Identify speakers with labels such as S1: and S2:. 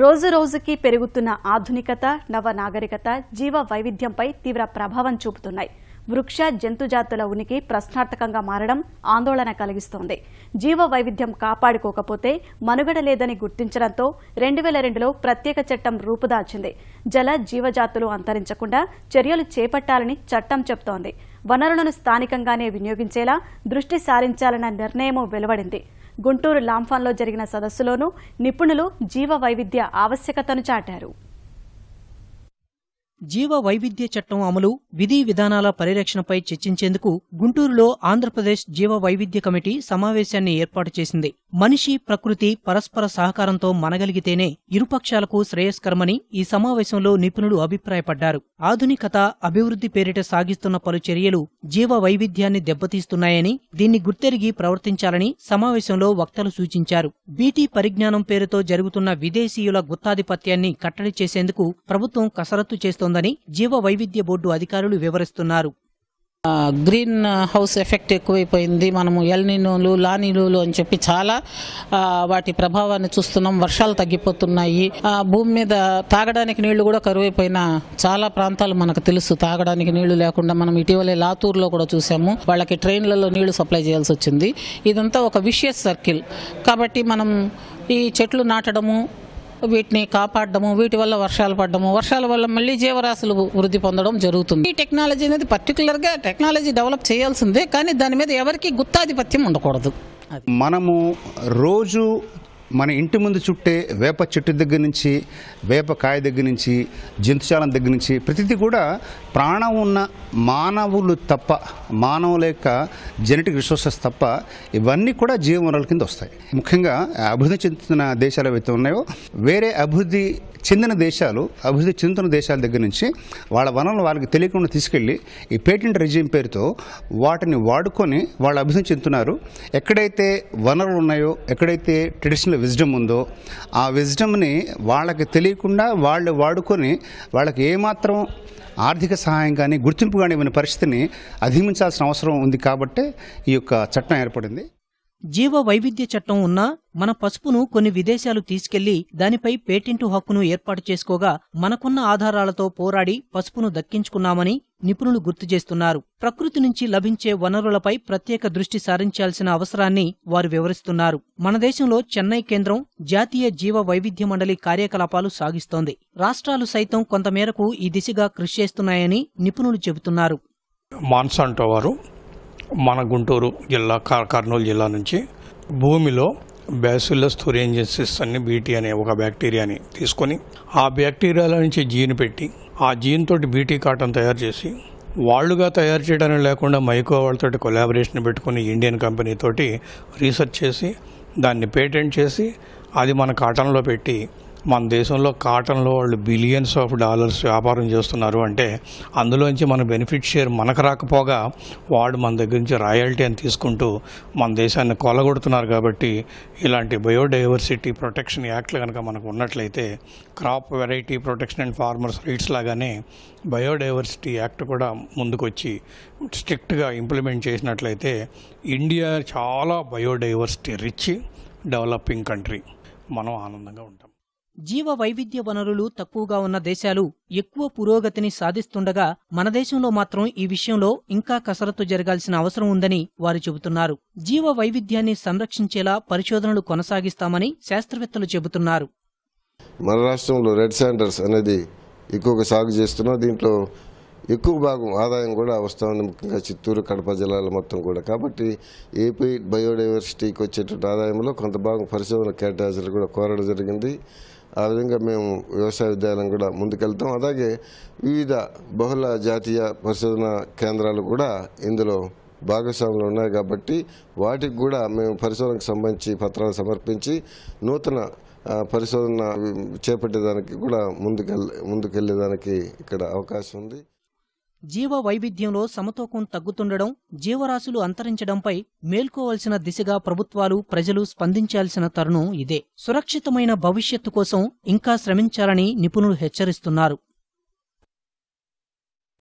S1: రోజు రోజుకి పెరుగుతున్న ఆధునికత నవ నాగరికత జీవ వైవిధ్యంపై తీవ్ర ప్రభావం చూపుతున్నాయి వృక్ష జంతుజాతుల ఉనికి ప్రశ్నార్థకంగా మారడం ఆందోళన కలిగిస్తోంది జీవ వైవిధ్యం కాపాడుకోకపోతే మనుగడ లేదని గుర్తించడంతో రెండు వేల రెండులో ప్రత్యేక చట్టం రూపుదాల్చింది జల జీవజాతులు అంతరించకుండా చర్యలు చేపట్టాలని చట్టం చెబుతోంది వనరులను స్థానికంగానే వినియోగించేలా దృష్టి సారించాలన్న నిర్ణయమూ వెలువడింది గుంటూరు లాంఫాన్లో జరిగిన సదస్సులోనూ నిపుణులు జీవ వైవిధ్య ఆవశ్యకతను చాటారు
S2: జీవ వైవిధ్య చట్టం అమలు విధి విధానాల పరిరక్షణపై చర్చించేందుకు గుంటూరులో ఆంధ్రప్రదేశ్ జీవ వైవిధ్య కమిటీ సమావేశాన్ని ఏర్పాటు చేసింది మనిషి ప్రకృతి పరస్పర సహకారంతో మనగలిగితేనే ఇరుపక్షాలకు శ్రేయస్కరమని ఈ సమావేశంలో నిపుణులు అభిప్రాయపడ్డారు ఆధునికత అభివృద్ధి పేరిట సాగిస్తున్న పలు చర్యలు జీవ వైవిధ్యాన్ని దెబ్బతీస్తున్నాయని దీన్ని గుర్తెరిగి ప్రవర్తించాలని సమావేశంలో వక్తలు సూచించారు బీటీ పరిజ్ఞానం పేరుతో జరుగుతున్న విదేశీయుల గుత్తాధిపత్యాన్ని కట్టడి చేసేందుకు ప్రభుత్వం కసరత్తు చేస్తోందని జీవ వైవిధ్య బోర్డు
S3: అధికారులు వివరిస్తున్నారు గ్రీన్ హౌస్ ఎఫెక్ట్ ఎక్కువైపోయింది మనము ఎల్నినోలు లానీలు అని చెప్పి చాలా వాటి ప్రభావాన్ని చూస్తున్నాం వర్షాలు తగ్గిపోతున్నాయి భూమి మీద తాగడానికి నీళ్లు కూడా కరువైపోయిన చాలా ప్రాంతాలు మనకు తెలుసు తాగడానికి నీళ్లు లేకుండా మనం ఇటీవలే లాతూరులో కూడా చూసాము వాళ్ళకి ట్రైన్లలో నీళ్లు సప్లై చేయాల్సి వచ్చింది ఇదంతా ఒక విషియస్ సర్కిల్ కాబట్టి మనం ఈ చెట్లు నాటడము వీటిని కాపాడము వీటి వల్ల వర్షాలు పడడము వర్షాల వల్ల మళ్ళీ జీవరాశులు వృద్ధి పొందడం జరుగుతుంది ఈ టెక్నాలజీ అనేది పర్టికులర్గా టెక్నాలజీ డెవలప్ చేయాల్సిందే కానీ దాని మీద ఎవరికి గుత్తాధిపత్యం ఉండకూడదు
S1: మనము రోజు మన ఇంటి ముందు చుట్టే వేప చెట్టు దగ్గర నుంచి వేప కాయ దగ్గర నుంచి జంతుశాలం దగ్గర నుంచి ప్రతిదీ కూడా ప్రాణం ఉన్న మానవులు తప్ప మానవుల యొక్క జెనెటిక్ రిసోర్సెస్ తప్ప ఇవన్నీ కూడా జీవవనరుల కింద వస్తాయి ముఖ్యంగా అభివృద్ధి చెందుతున్న దేశాలు ఏవైతే ఉన్నాయో వేరే అభివృద్ధి చెందిన దేశాలు అభివృద్ధి చెందుతున్న దేశాల దగ్గర నుంచి వాళ్ళ వనరులను వాళ్ళకి తెలియకుండా తీసుకెళ్ళి ఈ పేటెంట్ రెజ్యూమ్ పేరుతో వాటిని వాడుకొని వాళ్ళు అభివృద్ధి చెందుతున్నారు ఎక్కడైతే వనరులు ఉన్నాయో ఎక్కడైతే ట్రెడిషనల్ విజ్డమ్ ఉందో ఆ విజ్డమ్ని వాళ్ళకి తెలియకుండా వాళ్ళు వాడుకొని వాళ్ళకి ఏమాత్రం ఆర్థిక సహాయం కానీ గుర్తింపు కానీ ఇవ్వని పరిస్థితిని అధిగమించాల్సిన అవసరం ఉంది కాబట్టే ఈ యొక్క చట్టం ఏర్పడింది
S2: జీవ వైవిధ్య చట్టం ఉన్నా మన పసుపును కొన్ని విదేశాలు తీసుకెళ్లి దానిపై పేటెంటు హక్కును ఏర్పాటు చేసుకోగా మనకున్న ఆధారాలతో పోరాడి పసుపును దక్కించుకున్నామని నిపుణులు గుర్తు చేస్తున్నారు ప్రకృతి నుంచి లభించే వనరులపై ప్రత్యేక దృష్టి సారించాల్సిన అవసరాన్ని వారు వివరిస్తున్నారు మన దేశంలో చెన్నై కేంద్రం జాతీయ జీవ వైవిధ్య మండలి కార్యకలాపాలు సాగిస్తోంది రాష్ట్రాలు సైతం కొంతమేరకు ఈ దిశగా కృషి చేస్తున్నాయని నిపుణులు చెబుతున్నారు
S4: మాన్సాంటో వారు మన గుంటూరు జిల్లా కర్నూలు జిల్లా నుంచి భూమిలో బ్యాసిల్లస్ థురేంజెన్సిస్ అని బీటీ అనే ఒక బ్యాక్టీరియాని తీసుకొని ఆ బ్యాక్టీరియాల నుంచి జీన్ పెట్టి ఆ జీన్ తోటి బీటీ కాటన్ తయారు చేసి వాళ్ళుగా తయారు చేయడానికి లేకుండా మైకో వాళ్ళతో కొలాబరేషన్ పెట్టుకుని ఇండియన్ కంపెనీతోటి రీసెర్చ్ చేసి దాన్ని పేటెంట్ చేసి అది మన కాటన్లో పెట్టి మన దేశంలో కాటన్లో వాళ్ళు బిలియన్స్ ఆఫ్ డాలర్స్ వ్యాపారం చేస్తున్నారు అంటే అందులోంచి మన బెనిఫిట్ షేర్ మనకు రాకపోగా వాడు మన దగ్గర నుంచి రాయల్టీ అని తీసుకుంటూ మన దేశాన్ని కొలగొడుతున్నారు కాబట్టి ఇలాంటి బయోడైవర్సిటీ ప్రొటెక్షన్ యాక్ట్లు కనుక మనకు ఉన్నట్లయితే crop variety protection and farmers rights లాగానే బయోడైవర్సిటీ యాక్ట్ కూడా ముందుకొచ్చి స్ట్రిక్ట్గా ఇంప్లిమెంట్ చేసినట్లయితే ఇండియా చాలా బయోడైవర్సిటీ రిచ్ డెవలపింగ్ కంట్రీ మనం ఆనందంగా ఉంటాం
S2: జీవ వైవిధ్య వనరులు తక్కువగా ఉన్న దేశాలు ఎక్కువ పురోగతిని సాధిస్తుండగా మన దేశంలో మాత్రం ఈ విషయంలో ఇంకా కసరత్తు జరగాల్సిన అవసరం ఉందని వారు చెబుతున్నారు జీవ వైవిధ్యాన్ని సంరక్షించేలా పరిశోధనలు కొనసాగిస్తామని శాస్త్రవేత్తలు చెబుతున్నారు
S5: మన రాష్ట్రంలో రెడ్ శాండర్స్ అనేది ఎక్కువగా సాగు చేస్తున్నా దీంట్లో ఎక్కువ భాగం ఆదాయం కూడా వస్తూ ఉంది ముఖ్యంగా చిత్తూరు కడప జిల్లాల మొత్తం కూడా కాబట్టి ఏపీ బయోడైవర్సిటీకి వచ్చేటువంటి ఆదాయంలో కొంత భాగం పరిశోధన కేటాయించలు కూడా కోరడం జరిగింది ఆ విధంగా మేము వ్యవసాయ విద్యాలయం కూడా ముందుకెళ్తాం అలాగే వివిధ బహుళ జాతీయ పరిశోధన కేంద్రాలు కూడా ఇందులో భాగస్వాములు ఉన్నాయి కాబట్టి వాటికి కూడా మేము పరిశోధనకు సంబంధించి పత్రాలు సమర్పించి నూతన పరిశోధన చేపట్టేదానికి కూడా ముందుకెళ్ళ ముందుకెళ్ళేదానికి ఇక్కడ అవకాశం ఉంది
S2: జీవ వైవిధ్యంలో సమతూకం తగ్గుతుండడం జీవరాశులు అంతరించడంపై మేల్కోవలసిన దిశగా ప్రభుత్వాలు ప్రజలు స్పందించాల్సిన తరుణం ఇదే సురక్షితమైన భవిష్యత్తు కోసం ఇంకా శ్రమించాలని నిపుణులు హెచ్చరిస్తున్నారు